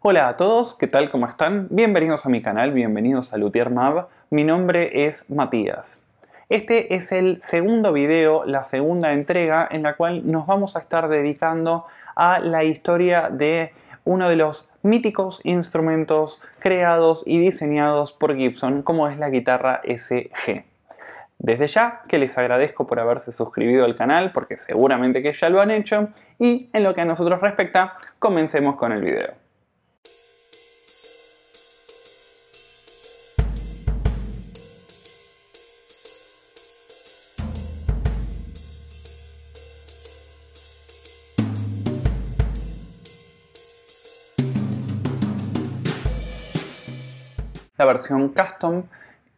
Hola a todos, ¿qué tal? ¿Cómo están? Bienvenidos a mi canal, bienvenidos a Luthier Mav. Mi nombre es Matías. Este es el segundo video, la segunda entrega en la cual nos vamos a estar dedicando a la historia de uno de los míticos instrumentos creados y diseñados por Gibson como es la guitarra SG. Desde ya que les agradezco por haberse suscribido al canal porque seguramente que ya lo han hecho y en lo que a nosotros respecta comencemos con el video. La versión custom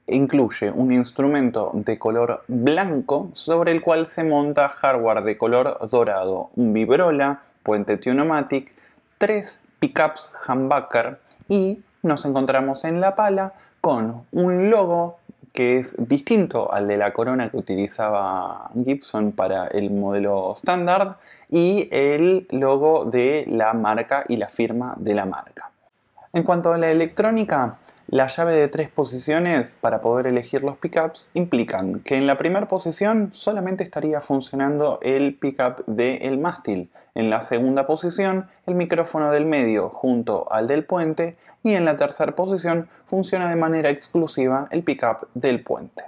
incluye un instrumento de color blanco sobre el cual se monta hardware de color dorado, un vibrola, puente Tionomatic, tres pickups humbucker y nos encontramos en la pala con un logo que es distinto al de la corona que utilizaba Gibson para el modelo estándar y el logo de la marca y la firma de la marca. En cuanto a la electrónica, la llave de tres posiciones para poder elegir los pickups implican que en la primera posición solamente estaría funcionando el pickup del mástil, en la segunda posición el micrófono del medio junto al del puente y en la tercera posición funciona de manera exclusiva el pickup del puente.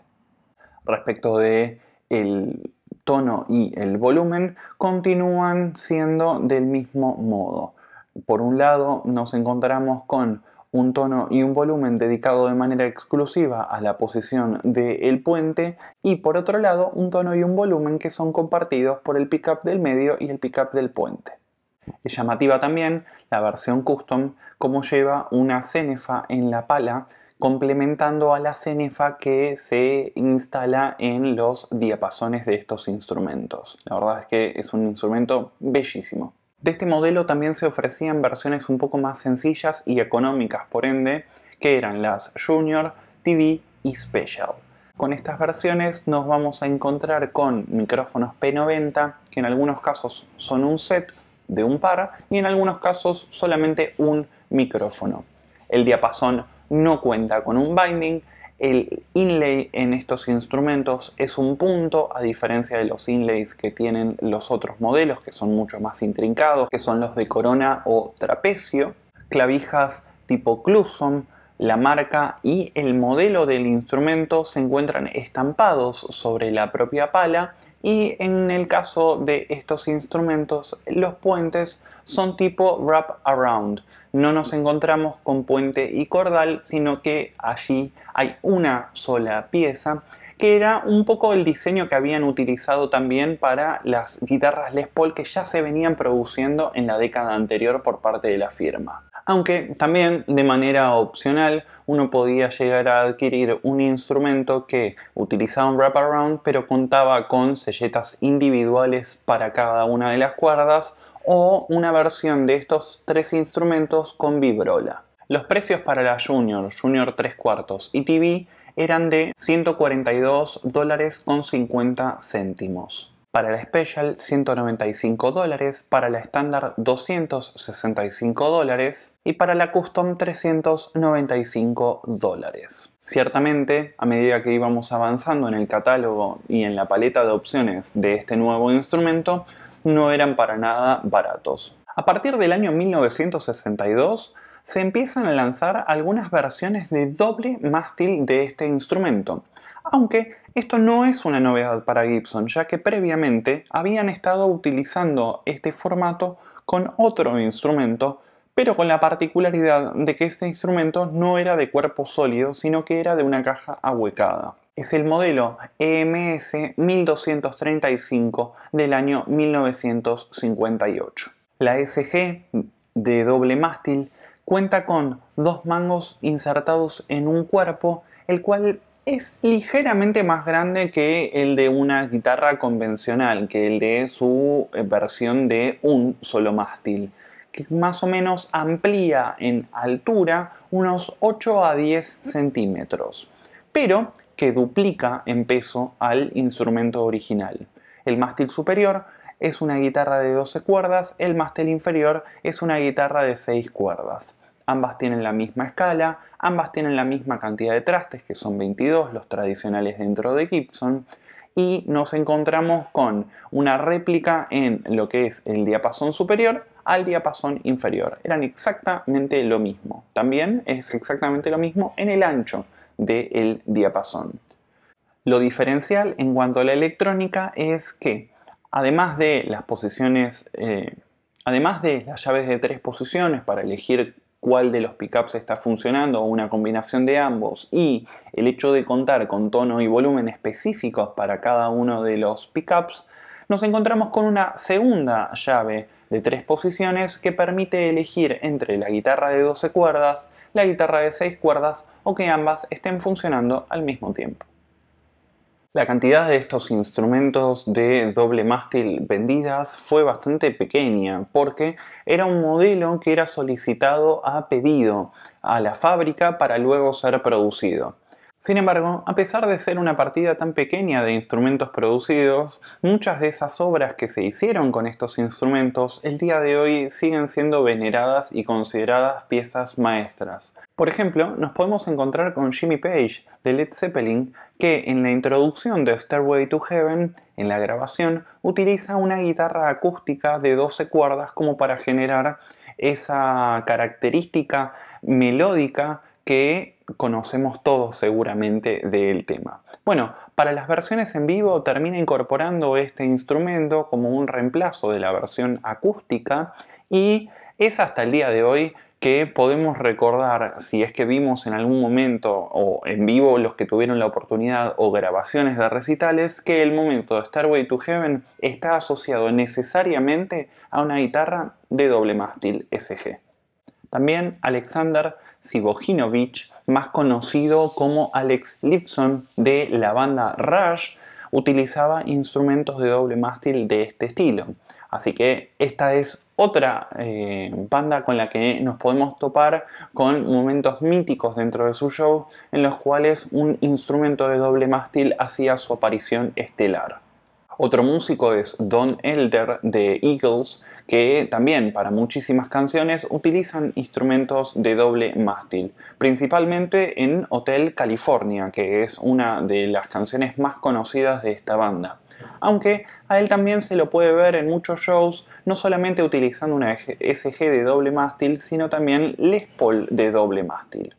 Respecto de el tono y el volumen continúan siendo del mismo modo. Por un lado nos encontramos con un tono y un volumen dedicado de manera exclusiva a la posición del puente y por otro lado un tono y un volumen que son compartidos por el pickup del medio y el pickup del puente. Es llamativa también la versión custom como lleva una cenefa en la pala complementando a la cenefa que se instala en los diapasones de estos instrumentos. La verdad es que es un instrumento bellísimo. De este modelo también se ofrecían versiones un poco más sencillas y económicas, por ende, que eran las Junior, TV y Special. Con estas versiones nos vamos a encontrar con micrófonos P90, que en algunos casos son un set de un par y en algunos casos solamente un micrófono. El diapasón no cuenta con un binding, el inlay en estos instrumentos es un punto, a diferencia de los inlays que tienen los otros modelos, que son mucho más intrincados, que son los de corona o trapecio, clavijas tipo Cluson, la marca y el modelo del instrumento se encuentran estampados sobre la propia pala y en el caso de estos instrumentos los puentes son tipo wrap around. No nos encontramos con puente y cordal, sino que allí hay una sola pieza que era un poco el diseño que habían utilizado también para las guitarras Les Paul que ya se venían produciendo en la década anterior por parte de la firma. Aunque también de manera opcional uno podía llegar a adquirir un instrumento que utilizaba un wraparound pero contaba con selletas individuales para cada una de las cuerdas o una versión de estos tres instrumentos con vibrola. Los precios para la Junior, Junior 3 cuartos y TV eran de 142 dólares con 50 céntimos. Para la Special 195 dólares, para la Standard 265 dólares y para la Custom 395 dólares. Ciertamente, a medida que íbamos avanzando en el catálogo y en la paleta de opciones de este nuevo instrumento, no eran para nada baratos. A partir del año 1962 se empiezan a lanzar algunas versiones de doble mástil de este instrumento, aunque esto no es una novedad para Gibson, ya que previamente habían estado utilizando este formato con otro instrumento, pero con la particularidad de que este instrumento no era de cuerpo sólido, sino que era de una caja ahuecada es el modelo EMS 1235 del año 1958. La e SG de doble mástil cuenta con dos mangos insertados en un cuerpo, el cual es ligeramente más grande que el de una guitarra convencional, que el de su eh, versión de un solo mástil, que más o menos amplía en altura unos 8 a 10 centímetros pero que duplica en peso al instrumento original. El mástil superior es una guitarra de 12 cuerdas, el mástil inferior es una guitarra de 6 cuerdas. Ambas tienen la misma escala, ambas tienen la misma cantidad de trastes, que son 22, los tradicionales dentro de Gibson, y nos encontramos con una réplica en lo que es el diapasón superior al diapasón inferior. Eran exactamente lo mismo. También es exactamente lo mismo en el ancho del diapasón. Lo diferencial en cuanto a la electrónica es que, además de las posiciones, eh, además de las llaves de tres posiciones para elegir cuál de los pickups está funcionando o una combinación de ambos y el hecho de contar con tono y volumen específicos para cada uno de los pickups, nos encontramos con una segunda llave de tres posiciones que permite elegir entre la guitarra de 12 cuerdas, la guitarra de 6 cuerdas o que ambas estén funcionando al mismo tiempo. La cantidad de estos instrumentos de doble mástil vendidas fue bastante pequeña porque era un modelo que era solicitado a pedido a la fábrica para luego ser producido. Sin embargo, a pesar de ser una partida tan pequeña de instrumentos producidos, muchas de esas obras que se hicieron con estos instrumentos el día de hoy siguen siendo veneradas y consideradas piezas maestras. Por ejemplo, nos podemos encontrar con Jimmy Page de Led Zeppelin, que en la introducción de Stairway to Heaven, en la grabación, utiliza una guitarra acústica de 12 cuerdas como para generar esa característica melódica que conocemos todos seguramente del tema. Bueno, para las versiones en vivo termina incorporando este instrumento como un reemplazo de la versión acústica y es hasta el día de hoy que podemos recordar, si es que vimos en algún momento o en vivo los que tuvieron la oportunidad o grabaciones de recitales, que el momento de Starway to Heaven está asociado necesariamente a una guitarra de doble mástil SG. También Alexander Sibojinovich, más conocido como Alex Lifson de la banda Rush, utilizaba instrumentos de doble mástil de este estilo. Así que esta es otra eh, banda con la que nos podemos topar con momentos míticos dentro de su show en los cuales un instrumento de doble mástil hacía su aparición estelar. Otro músico es Don Elder de Eagles, que también para muchísimas canciones utilizan instrumentos de doble mástil, principalmente en Hotel California, que es una de las canciones más conocidas de esta banda. Aunque a él también se lo puede ver en muchos shows, no solamente utilizando una SG de doble mástil, sino también Les Paul de doble mástil.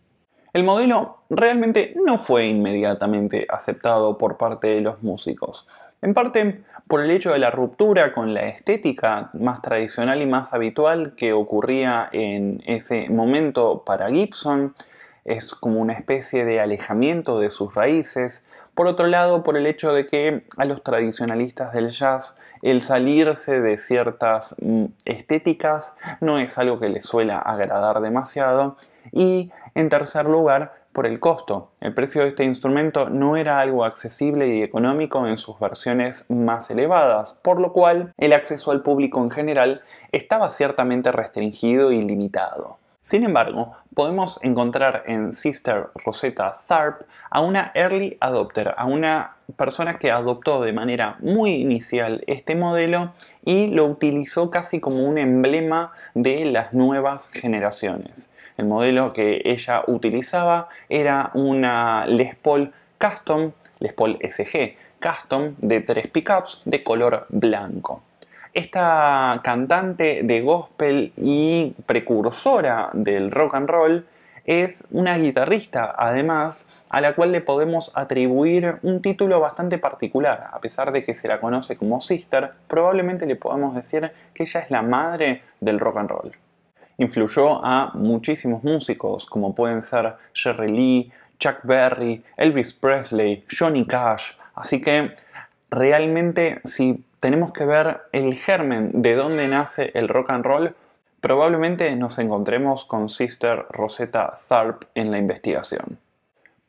El modelo realmente no fue inmediatamente aceptado por parte de los músicos. En parte por el hecho de la ruptura con la estética más tradicional y más habitual que ocurría en ese momento para Gibson, es como una especie de alejamiento de sus raíces. Por otro lado, por el hecho de que a los tradicionalistas del jazz el salirse de ciertas mm, estéticas no es algo que les suela agradar demasiado. Y en tercer lugar, por el costo. El precio de este instrumento no era algo accesible y económico en sus versiones más elevadas, por lo cual el acceso al público en general estaba ciertamente restringido y limitado. Sin embargo, podemos encontrar en Sister Rosetta Tharp a una early adopter, a una persona que adoptó de manera muy inicial este modelo y lo utilizó casi como un emblema de las nuevas generaciones. El modelo que ella utilizaba era una Les Paul Custom, Les Paul SG Custom de tres pickups de color blanco. Esta cantante de gospel y precursora del rock and roll es una guitarrista, además, a la cual le podemos atribuir un título bastante particular. A pesar de que se la conoce como Sister, probablemente le podamos decir que ella es la madre del rock and roll influyó a muchísimos músicos, como pueden ser Jerry Lee, Chuck Berry, Elvis Presley, Johnny Cash. Así que realmente si tenemos que ver el germen de dónde nace el rock and roll, probablemente nos encontremos con Sister Rosetta Tharpe en la investigación.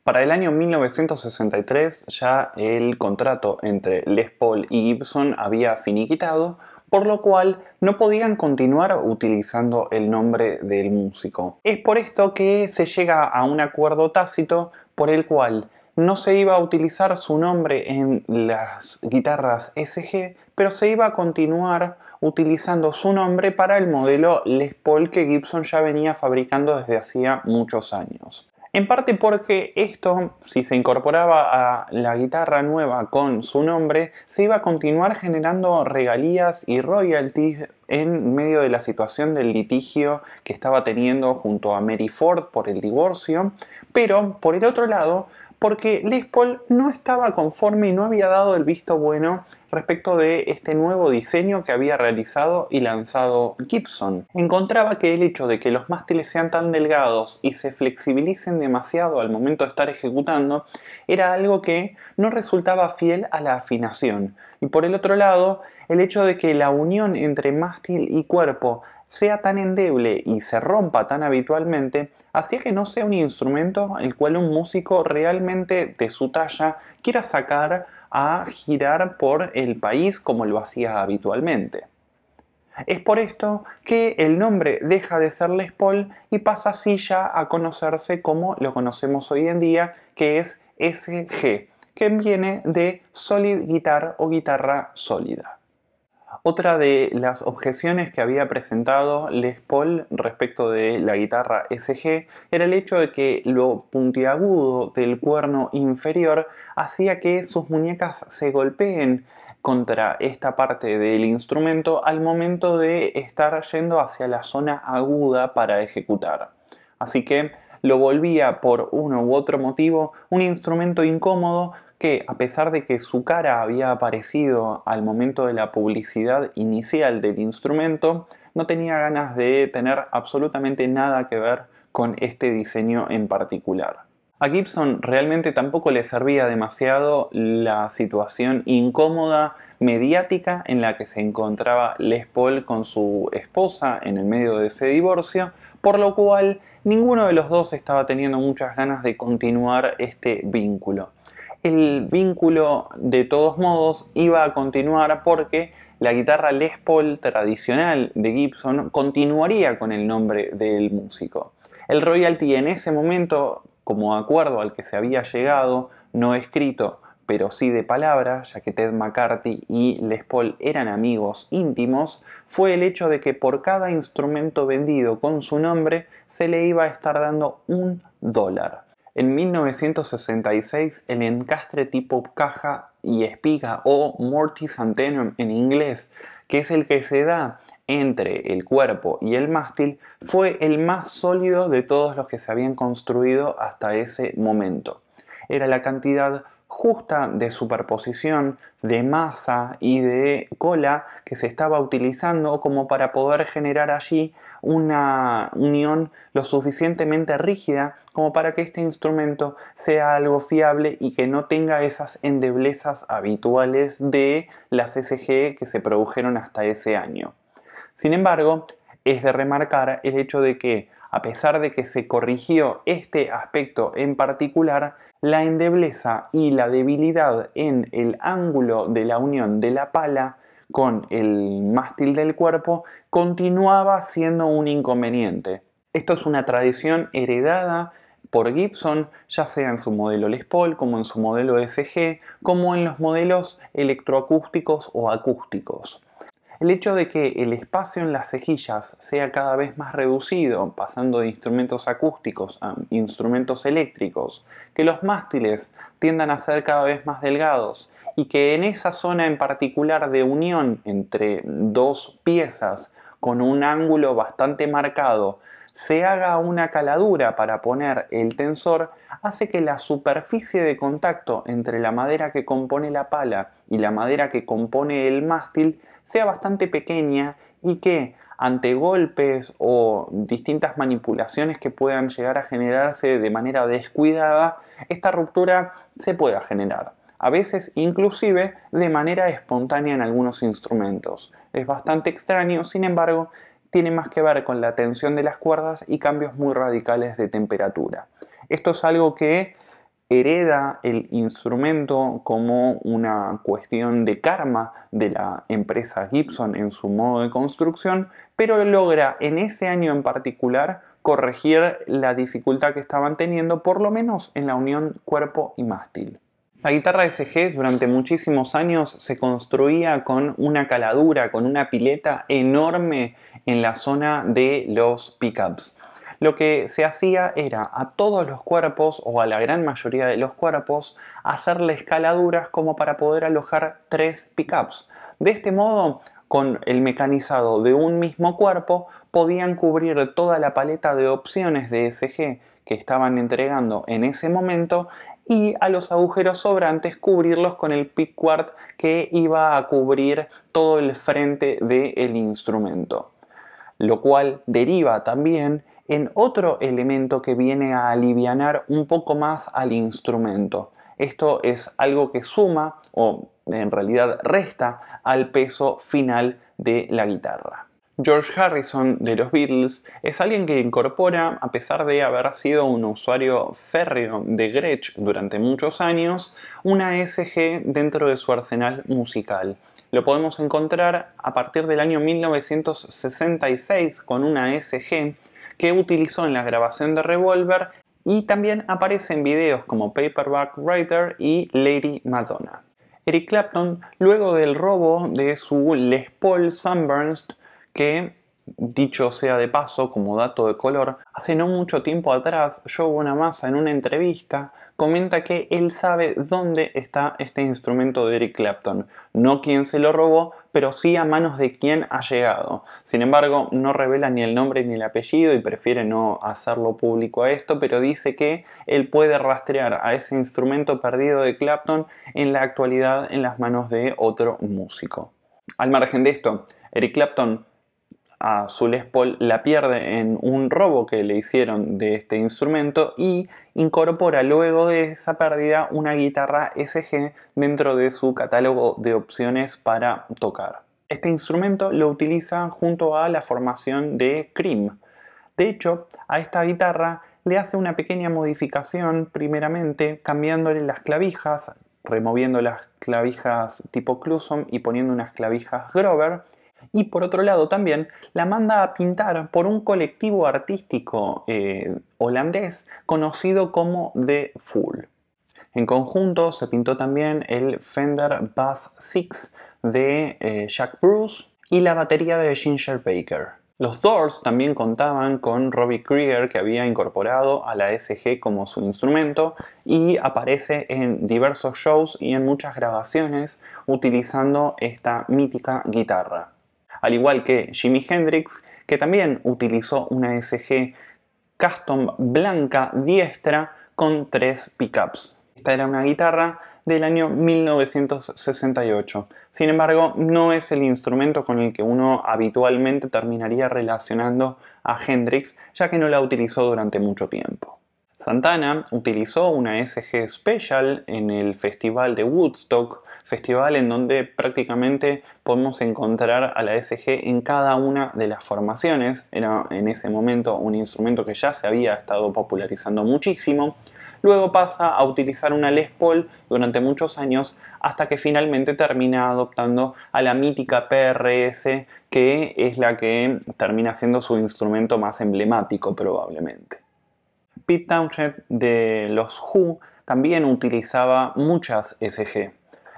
Para el año 1963 ya el contrato entre Les Paul y Gibson había finiquitado, por lo cual no podían continuar utilizando el nombre del músico. Es por esto que se llega a un acuerdo tácito por el cual no se iba a utilizar su nombre en las guitarras SG, pero se iba a continuar utilizando su nombre para el modelo Les Paul que Gibson ya venía fabricando desde hacía muchos años. En parte porque esto, si se incorporaba a la guitarra nueva con su nombre, se iba a continuar generando regalías y royalties en medio de la situación del litigio que estaba teniendo junto a Mary Ford por el divorcio, pero por el otro lado porque Les Paul no estaba conforme y no había dado el visto bueno respecto de este nuevo diseño que había realizado y lanzado Gibson. Encontraba que el hecho de que los mástiles sean tan delgados y se flexibilicen demasiado al momento de estar ejecutando era algo que no resultaba fiel a la afinación. Y por el otro lado, el hecho de que la unión entre mástil y cuerpo sea tan endeble y se rompa tan habitualmente, hacía que no sea un instrumento el cual un músico realmente de su talla quiera sacar a girar por el país como lo hacía habitualmente. Es por esto que el nombre deja de ser Les Paul y pasa así ya a conocerse como lo conocemos hoy en día, que es SG, que viene de Solid Guitar o Guitarra Sólida. Otra de las objeciones que había presentado Les Paul respecto de la guitarra SG era el hecho de que lo puntiagudo del cuerno inferior hacía que sus muñecas se golpeen contra esta parte del instrumento al momento de estar yendo hacia la zona aguda para ejecutar. Así que lo volvía por uno u otro motivo un instrumento incómodo que a pesar de que su cara había aparecido al momento de la publicidad inicial del instrumento, no tenía ganas de tener absolutamente nada que ver con este diseño en particular. A Gibson realmente tampoco le servía demasiado la situación incómoda mediática en la que se encontraba Les Paul con su esposa en el medio de ese divorcio, por lo cual ninguno de los dos estaba teniendo muchas ganas de continuar este vínculo el vínculo de todos modos iba a continuar porque la guitarra Les Paul tradicional de Gibson continuaría con el nombre del músico. El royalty en ese momento, como acuerdo al que se había llegado, no escrito, pero sí de palabra, ya que Ted McCarthy y Les Paul eran amigos íntimos, fue el hecho de que por cada instrumento vendido con su nombre se le iba a estar dando un dólar. En 1966, el encastre tipo caja y espiga o mortis antenum en inglés, que es el que se da entre el cuerpo y el mástil, fue el más sólido de todos los que se habían construido hasta ese momento. Era la cantidad justa de superposición de masa y de cola que se estaba utilizando como para poder generar allí una unión lo suficientemente rígida como para que este instrumento sea algo fiable y que no tenga esas endeblezas habituales de las SG que se produjeron hasta ese año. Sin embargo, es de remarcar el hecho de que a pesar de que se corrigió este aspecto en particular, la endebleza y la debilidad en el ángulo de la unión de la pala con el mástil del cuerpo continuaba siendo un inconveniente. Esto es una tradición heredada por Gibson, ya sea en su modelo Les Paul, como en su modelo SG, como en los modelos electroacústicos o acústicos. El hecho de que el espacio en las cejillas sea cada vez más reducido, pasando de instrumentos acústicos a instrumentos eléctricos, que los mástiles tiendan a ser cada vez más delgados y que en esa zona en particular de unión entre dos piezas con un ángulo bastante marcado se haga una caladura para poner el tensor hace que la superficie de contacto entre la madera que compone la pala y la madera que compone el mástil sea bastante pequeña y que ante golpes o distintas manipulaciones que puedan llegar a generarse de manera descuidada, esta ruptura se pueda generar. A veces inclusive de manera espontánea en algunos instrumentos. Es bastante extraño, sin embargo, tiene más que ver con la tensión de las cuerdas y cambios muy radicales de temperatura. Esto es algo que hereda el instrumento como una cuestión de karma de la empresa Gibson en su modo de construcción, pero logra en ese año en particular corregir la dificultad que estaban teniendo, por lo menos en la unión cuerpo y mástil. La guitarra SG durante muchísimos años se construía con una caladura, con una pileta enorme en la zona de los pickups. Lo que se hacía era a todos los cuerpos o a la gran mayoría de los cuerpos hacerle escaladuras como para poder alojar tres pickups. De este modo, con el mecanizado de un mismo cuerpo, podían cubrir toda la paleta de opciones de SG que estaban entregando en ese momento y a los agujeros sobrantes cubrirlos con el pickguard que iba a cubrir todo el frente del instrumento. Lo cual deriva también en otro elemento que viene a alivianar un poco más al instrumento. Esto es algo que suma o en realidad resta al peso final de la guitarra. George Harrison de los Beatles es alguien que incorpora, a pesar de haber sido un usuario férreo de Gretsch durante muchos años, una SG dentro de su arsenal musical. Lo podemos encontrar a partir del año 1966 con una SG que utilizó en la grabación de Revolver y también aparece en videos como Paperback Writer y Lady Madonna. Eric Clapton, luego del robo de su Les Paul Sunburst, que Dicho sea de paso, como dato de color, hace no mucho tiempo atrás Joe Bonamassa en una entrevista comenta que él sabe dónde está este instrumento de Eric Clapton, no quién se lo robó, pero sí a manos de quién ha llegado. Sin embargo, no revela ni el nombre ni el apellido y prefiere no hacerlo público a esto, pero dice que él puede rastrear a ese instrumento perdido de Clapton en la actualidad en las manos de otro músico. Al margen de esto, Eric Clapton a Zulespol la pierde en un robo que le hicieron de este instrumento y incorpora luego de esa pérdida una guitarra SG dentro de su catálogo de opciones para tocar. Este instrumento lo utiliza junto a la formación de Cream. De hecho, a esta guitarra le hace una pequeña modificación primeramente cambiándole las clavijas, removiendo las clavijas tipo Clusum y poniendo unas clavijas Grover y por otro lado también la manda a pintar por un colectivo artístico eh, holandés conocido como The Fool. En conjunto se pintó también el Fender Bass 6 de eh, Jack Bruce y la batería de Ginger Baker. Los Doors también contaban con Robbie Krieger que había incorporado a la SG como su instrumento y aparece en diversos shows y en muchas grabaciones utilizando esta mítica guitarra al igual que Jimi Hendrix, que también utilizó una SG Custom blanca diestra con tres pickups. Esta era una guitarra del año 1968. Sin embargo, no es el instrumento con el que uno habitualmente terminaría relacionando a Hendrix, ya que no la utilizó durante mucho tiempo. Santana utilizó una SG Special en el Festival de Woodstock, festival en donde prácticamente podemos encontrar a la SG en cada una de las formaciones. Era en ese momento un instrumento que ya se había estado popularizando muchísimo. Luego pasa a utilizar una Les Paul durante muchos años hasta que finalmente termina adoptando a la mítica PRS que es la que termina siendo su instrumento más emblemático probablemente. Pete Townshend de los Who también utilizaba muchas SG.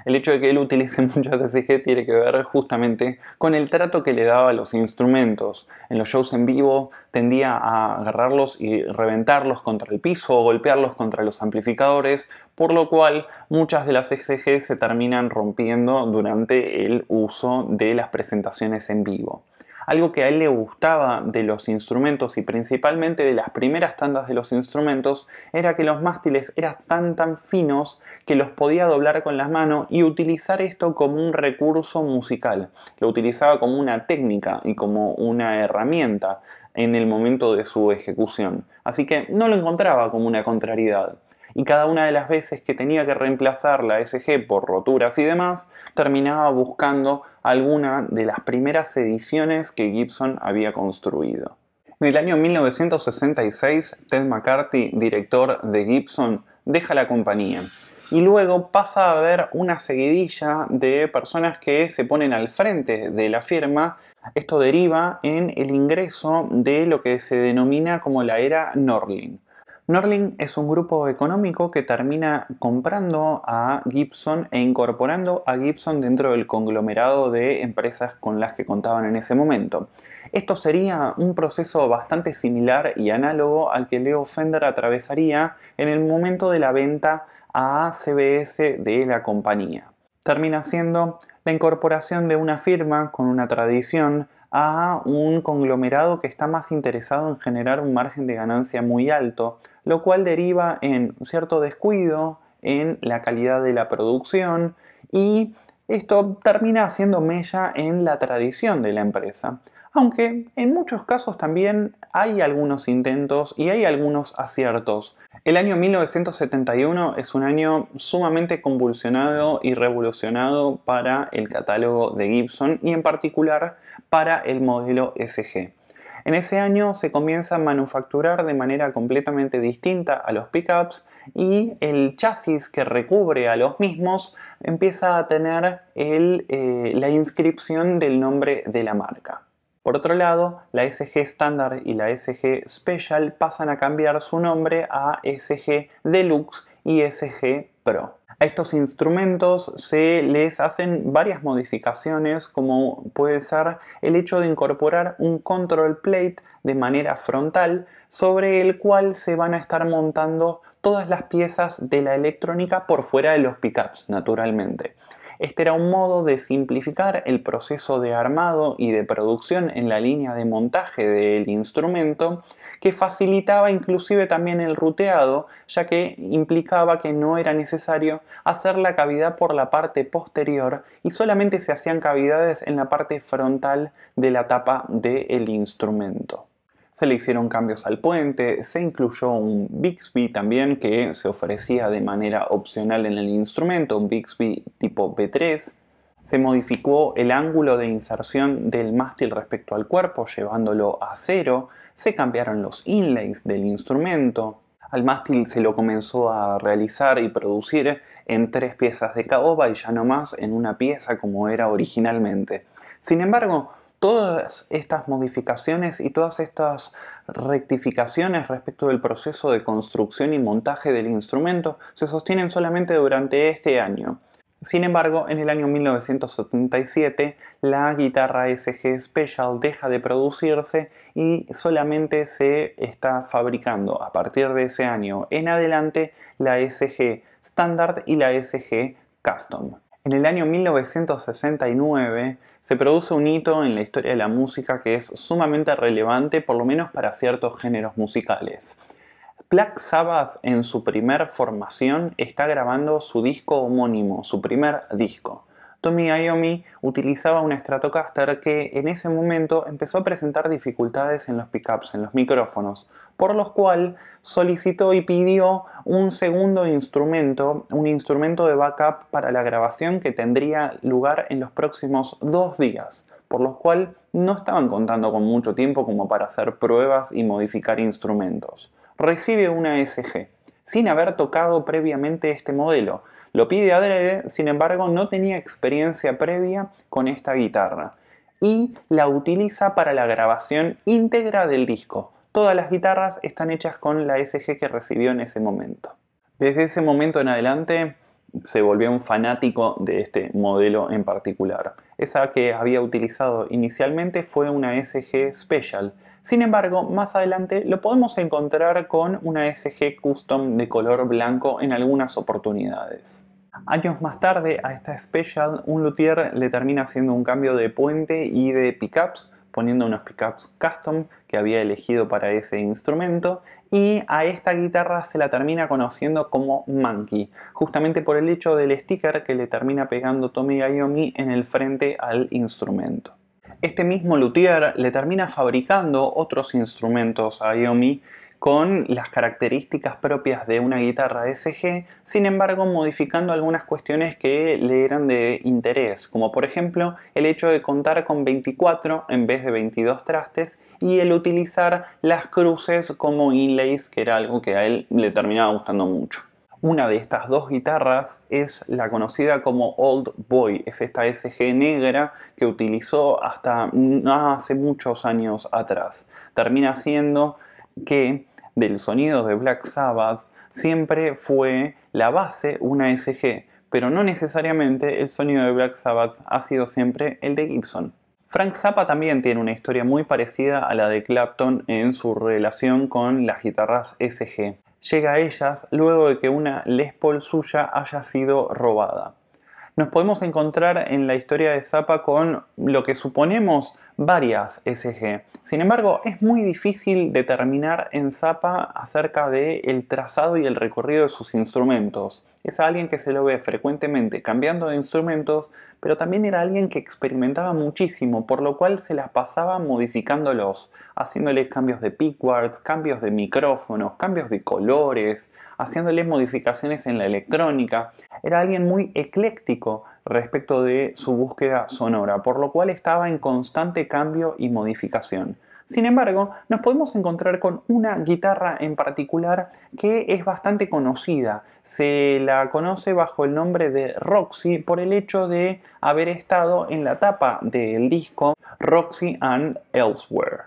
El hecho de que él utilice muchas SG tiene que ver justamente con el trato que le daba a los instrumentos. En los shows en vivo tendía a agarrarlos y reventarlos contra el piso o golpearlos contra los amplificadores, por lo cual muchas de las SG se terminan rompiendo durante el uso de las presentaciones en vivo algo que a él le gustaba de los instrumentos y principalmente de las primeras tandas de los instrumentos era que los mástiles eran tan tan finos que los podía doblar con las manos y utilizar esto como un recurso musical. Lo utilizaba como una técnica y como una herramienta en el momento de su ejecución. Así que no lo encontraba como una contrariedad y cada una de las veces que tenía que reemplazar la SG por roturas y demás, terminaba buscando alguna de las primeras ediciones que Gibson había construido. En el año 1966, Ted McCarthy, director de Gibson, deja la compañía y luego pasa a haber una seguidilla de personas que se ponen al frente de la firma. Esto deriva en el ingreso de lo que se denomina como la era Norlin. Norling es un grupo económico que termina comprando a Gibson e incorporando a Gibson dentro del conglomerado de empresas con las que contaban en ese momento. Esto sería un proceso bastante similar y análogo al que Leo Fender atravesaría en el momento de la venta a CBS de la compañía. Termina siendo la incorporación de una firma con una tradición a un conglomerado que está más interesado en generar un margen de ganancia muy alto, lo cual deriva en un cierto descuido en la calidad de la producción y esto termina haciendo mella en la tradición de la empresa. Aunque en muchos casos también hay algunos intentos y hay algunos aciertos el año 1971 es un año sumamente convulsionado y revolucionado para el catálogo de Gibson y en particular para el modelo SG. En ese año se comienza a manufacturar de manera completamente distinta a los pickups y el chasis que recubre a los mismos empieza a tener eh, la inscripción del nombre de la marca. Por otro lado, la SG Standard y la SG Special pasan a cambiar su nombre a SG Deluxe y SG Pro. A estos instrumentos se les hacen varias modificaciones como puede ser el hecho de incorporar un control plate de manera frontal sobre el cual se van a estar montando todas las piezas de la electrónica por fuera de los pickups naturalmente. Este era un modo de simplificar el proceso de armado y de producción en la línea de montaje del instrumento que facilitaba inclusive también el ruteado ya que implicaba que no era necesario hacer la cavidad por la parte posterior y solamente se hacían cavidades en la parte frontal de la tapa del instrumento se le hicieron cambios al puente, se incluyó un Bixby también que se ofrecía de manera opcional en el instrumento, un Bixby tipo B3, se modificó el ángulo de inserción del mástil respecto al cuerpo llevándolo a cero, se cambiaron los inlays del instrumento, al mástil se lo comenzó a realizar y producir en tres piezas de caoba y ya no más en una pieza como era originalmente. Sin embargo, todas estas modificaciones y todas estas rectificaciones respecto del proceso de construcción y montaje del instrumento se sostienen solamente durante este año. Sin embargo, en el año 1977 la guitarra SG Special deja de producirse y solamente se está fabricando a partir de ese año en adelante la SG Standard y la SG Custom. En el año 1969 se produce un hito en la historia de la música que es sumamente relevante, por lo menos para ciertos géneros musicales. Black Sabbath en su primer formación está grabando su disco homónimo, su primer disco. Tommy Iommi utilizaba un Stratocaster que en ese momento empezó a presentar dificultades en los pickups, en los micrófonos, por lo cual solicitó y pidió un segundo instrumento, un instrumento de backup para la grabación que tendría lugar en los próximos dos días, por lo cual no estaban contando con mucho tiempo como para hacer pruebas y modificar instrumentos. Recibe una SG, sin haber tocado previamente este modelo. Lo pide adrede, sin embargo no tenía experiencia previa con esta guitarra y la utiliza para la grabación íntegra del disco todas las guitarras están hechas con la SG que recibió en ese momento. Desde ese momento en adelante se volvió un fanático de este modelo en particular. Esa que había utilizado inicialmente fue una SG Special. Sin embargo, más adelante lo podemos encontrar con una SG Custom de color blanco en algunas oportunidades. Años más tarde, a esta Special, un luthier le termina haciendo un cambio de puente y de pickups poniendo unos pickups custom que había elegido para ese instrumento y a esta guitarra se la termina conociendo como Monkey, justamente por el hecho del sticker que le termina pegando Tommy Iommi en el frente al instrumento. Este mismo luthier le termina fabricando otros instrumentos a Iommi con las características propias de una guitarra SG, sin embargo modificando algunas cuestiones que le eran de interés, como por ejemplo el hecho de contar con 24 en vez de 22 trastes y el utilizar las cruces como inlays, que era algo que a él le terminaba gustando mucho. Una de estas dos guitarras es la conocida como Old Boy, es esta SG negra que utilizó hasta hace muchos años atrás. Termina siendo que del sonido de Black Sabbath siempre fue la base una SG, pero no necesariamente el sonido de Black Sabbath ha sido siempre el de Gibson. Frank Zappa también tiene una historia muy parecida a la de Clapton en su relación con las guitarras SG. Llega a ellas luego de que una Les Paul suya haya sido robada. Nos podemos encontrar en la historia de Zappa con lo que suponemos varias SG. Sin embargo, es muy difícil determinar en Zappa acerca del el trazado y el recorrido de sus instrumentos. Es alguien que se lo ve frecuentemente cambiando de instrumentos, pero también era alguien que experimentaba muchísimo, por lo cual se las pasaba modificándolos, haciéndoles cambios de pickguards, cambios de micrófonos, cambios de colores, haciéndoles modificaciones en la electrónica. Era alguien muy ecléctico respecto de su búsqueda sonora, por lo cual estaba en constante cambio y modificación. Sin embargo, nos podemos encontrar con una guitarra en particular que es bastante conocida. Se la conoce bajo el nombre de Roxy por el hecho de haber estado en la tapa del disco Roxy and Elsewhere.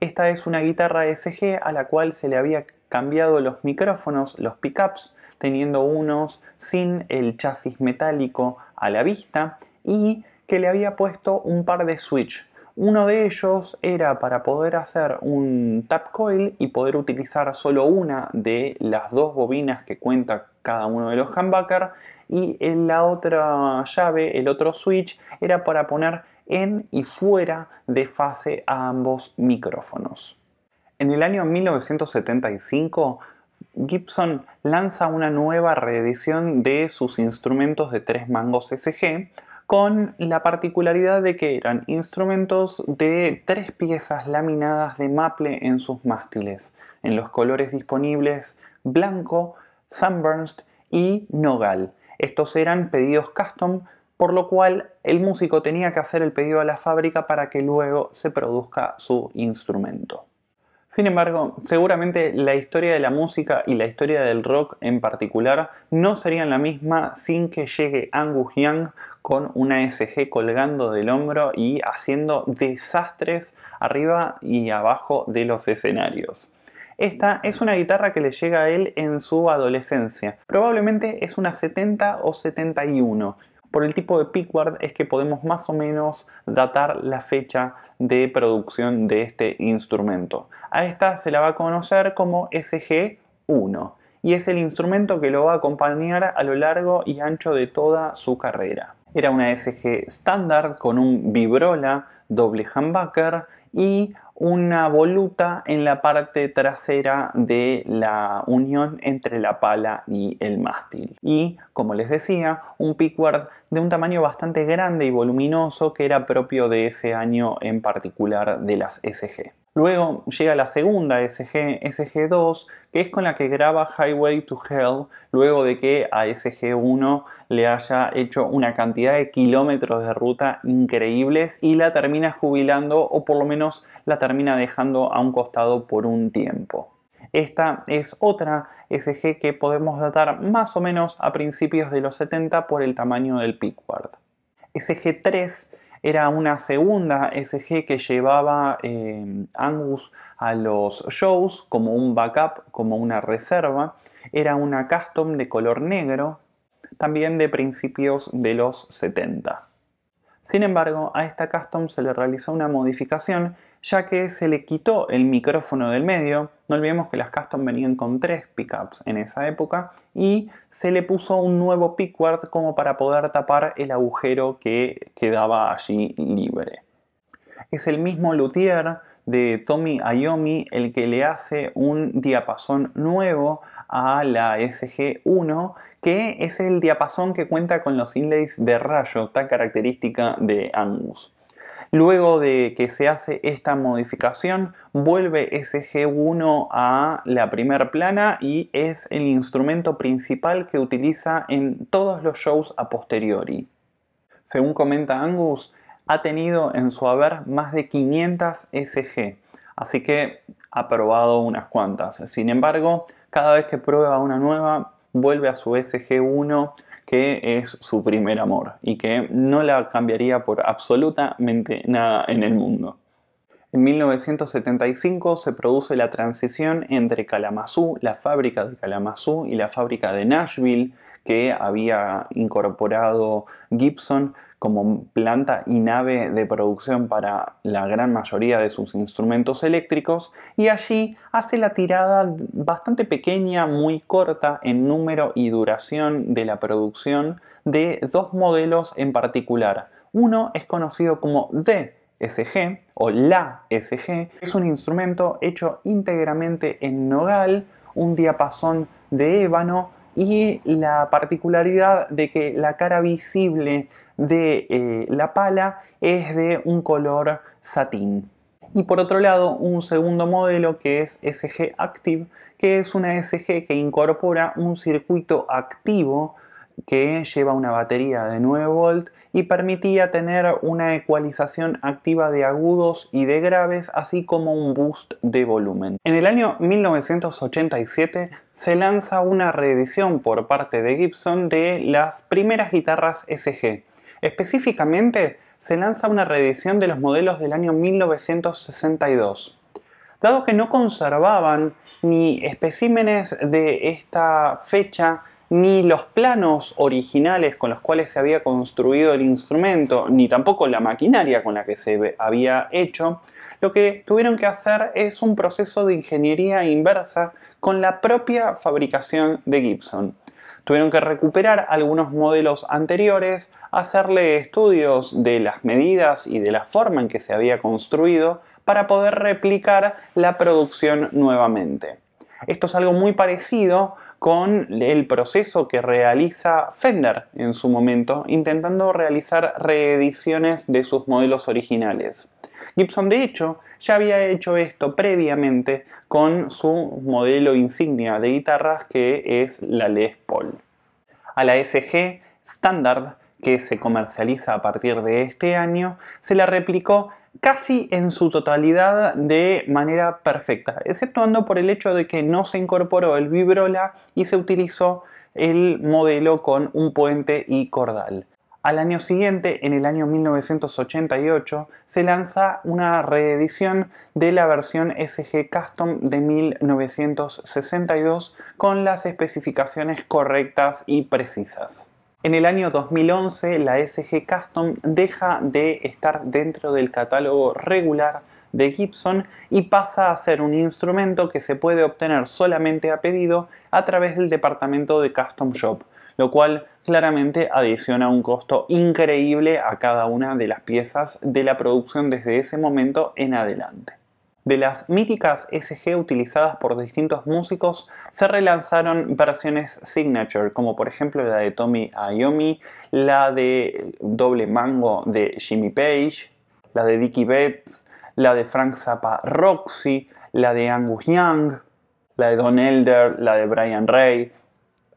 Esta es una guitarra SG a la cual se le había cambiado los micrófonos, los pickups, teniendo unos sin el chasis metálico a la vista y que le había puesto un par de switch. Uno de ellos era para poder hacer un tap coil y poder utilizar solo una de las dos bobinas que cuenta cada uno de los humbucker y en la otra llave, el otro switch, era para poner en y fuera de fase a ambos micrófonos. En el año 1975 Gibson lanza una nueva reedición de sus instrumentos de tres mangos SG con la particularidad de que eran instrumentos de tres piezas laminadas de maple en sus mástiles, en los colores disponibles blanco, sunburst y nogal. Estos eran pedidos custom, por lo cual el músico tenía que hacer el pedido a la fábrica para que luego se produzca su instrumento. Sin embargo, seguramente la historia de la música y la historia del rock en particular no serían la misma sin que llegue Angus Young con una SG colgando del hombro y haciendo desastres arriba y abajo de los escenarios. Esta es una guitarra que le llega a él en su adolescencia. Probablemente es una 70 o 71 por el tipo de pickguard es que podemos más o menos datar la fecha de producción de este instrumento. A esta se la va a conocer como SG1 y es el instrumento que lo va a acompañar a lo largo y ancho de toda su carrera. Era una SG estándar con un vibrola, doble humbucker y una voluta en la parte trasera de la unión entre la pala y el mástil. Y, como les decía, un pickward de un tamaño bastante grande y voluminoso que era propio de ese año en particular de las SG. Luego llega la segunda SG, SG2, que es con la que graba Highway to Hell, luego de que a SG1 le haya hecho una cantidad de kilómetros de ruta increíbles y la termina jubilando o por lo menos la termina dejando a un costado por un tiempo. Esta es otra SG que podemos datar más o menos a principios de los 70 por el tamaño del Pickward. SG3 era una segunda SG que llevaba eh, Angus a los shows como un backup, como una reserva. Era una custom de color negro, también de principios de los 70. Sin embargo, a esta custom se le realizó una modificación ya que se le quitó el micrófono del medio, no olvidemos que las Custom venían con tres pickups en esa época, y se le puso un nuevo pickguard como para poder tapar el agujero que quedaba allí libre. Es el mismo luthier de Tommy Ayomi el que le hace un diapasón nuevo a la SG1, que es el diapasón que cuenta con los inlays de rayo tan característica de Angus. Luego de que se hace esta modificación, vuelve SG1 a la primera plana y es el instrumento principal que utiliza en todos los shows a posteriori. Según comenta Angus, ha tenido en su haber más de 500 SG, así que ha probado unas cuantas. Sin embargo, cada vez que prueba una nueva, vuelve a su SG1 que es su primer amor y que no la cambiaría por absolutamente nada en el mundo. En 1975 se produce la transición entre Kalamazoo, la fábrica de Kalamazoo y la fábrica de Nashville que había incorporado Gibson como planta y nave de producción para la gran mayoría de sus instrumentos eléctricos y allí hace la tirada bastante pequeña, muy corta en número y duración de la producción de dos modelos en particular. Uno es conocido como DSG SG o la SG es un instrumento hecho íntegramente en nogal, un diapasón de ébano y la particularidad de que la cara visible de eh, la pala es de un color satín. Y por otro lado, un segundo modelo que es SG Active, que es una SG que incorpora un circuito activo que lleva una batería de 9 volt y permitía tener una ecualización activa de agudos y de graves, así como un boost de volumen. En el año 1987 se lanza una reedición por parte de Gibson de las primeras guitarras SG. Específicamente, se lanza una reedición de los modelos del año 1962. Dado que no conservaban ni especímenes de esta fecha ni los planos originales con los cuales se había construido el instrumento, ni tampoco la maquinaria con la que se había hecho, lo que tuvieron que hacer es un proceso de ingeniería inversa con la propia fabricación de Gibson. Tuvieron que recuperar algunos modelos anteriores, hacerle estudios de las medidas y de la forma en que se había construido para poder replicar la producción nuevamente. Esto es algo muy parecido con el proceso que realiza Fender en su momento, intentando realizar reediciones de sus modelos originales. Gibson, de hecho, ya había hecho esto previamente con su modelo insignia de guitarras que es la Les Paul. A la SG Standard, que se comercializa a partir de este año, se la replicó casi en su totalidad de manera perfecta, exceptuando por el hecho de que no se incorporó el vibrola y se utilizó el modelo con un puente y cordal. Al año siguiente, en el año 1988, se lanza una reedición de la versión SG Custom de 1962 con las especificaciones correctas y precisas. En el año 2011, la SG Custom deja de estar dentro del catálogo regular de Gibson y pasa a ser un instrumento que se puede obtener solamente a pedido a través del departamento de Custom Shop, lo cual claramente adiciona un costo increíble a cada una de las piezas de la producción desde ese momento en adelante. De las míticas SG utilizadas por distintos músicos, se relanzaron versiones signature, como por ejemplo la de Tommy Ayomi, la de Doble Mango de Jimmy Page, la de Dickie Betts, la de Frank Zappa Roxy, la de Angus Young, la de Don Elder, la de Brian Ray,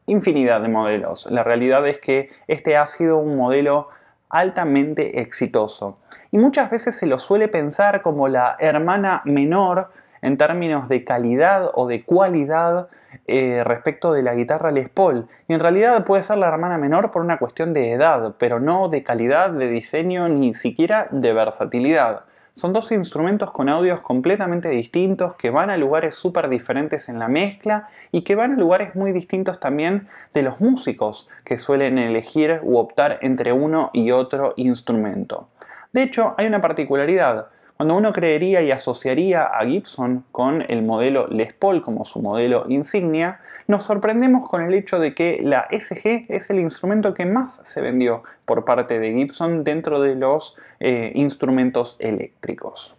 infinidad de modelos. La realidad es que este ha sido un modelo altamente exitoso. Y muchas veces se lo suele pensar como la hermana menor en términos de calidad o de cualidad eh, respecto de la guitarra Les Paul. Y en realidad puede ser la hermana menor por una cuestión de edad, pero no de calidad, de diseño, ni siquiera de versatilidad. Son dos instrumentos con audios completamente distintos que van a lugares súper diferentes en la mezcla y que van a lugares muy distintos también de los músicos que suelen elegir u optar entre uno y otro instrumento. De hecho, hay una particularidad. Cuando uno creería y asociaría a Gibson con el modelo Les Paul como su modelo insignia, nos sorprendemos con el hecho de que la SG es el instrumento que más se vendió por parte de Gibson dentro de los eh, instrumentos eléctricos.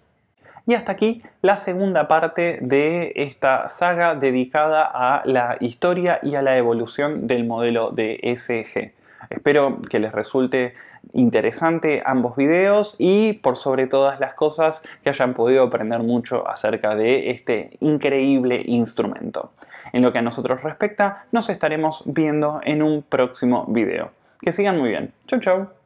Y hasta aquí la segunda parte de esta saga dedicada a la historia y a la evolución del modelo de SG. Espero que les resulte interesante ambos videos y por sobre todas las cosas que hayan podido aprender mucho acerca de este increíble instrumento. En lo que a nosotros respecta, nos estaremos viendo en un próximo video. Que sigan muy bien. Chau chau.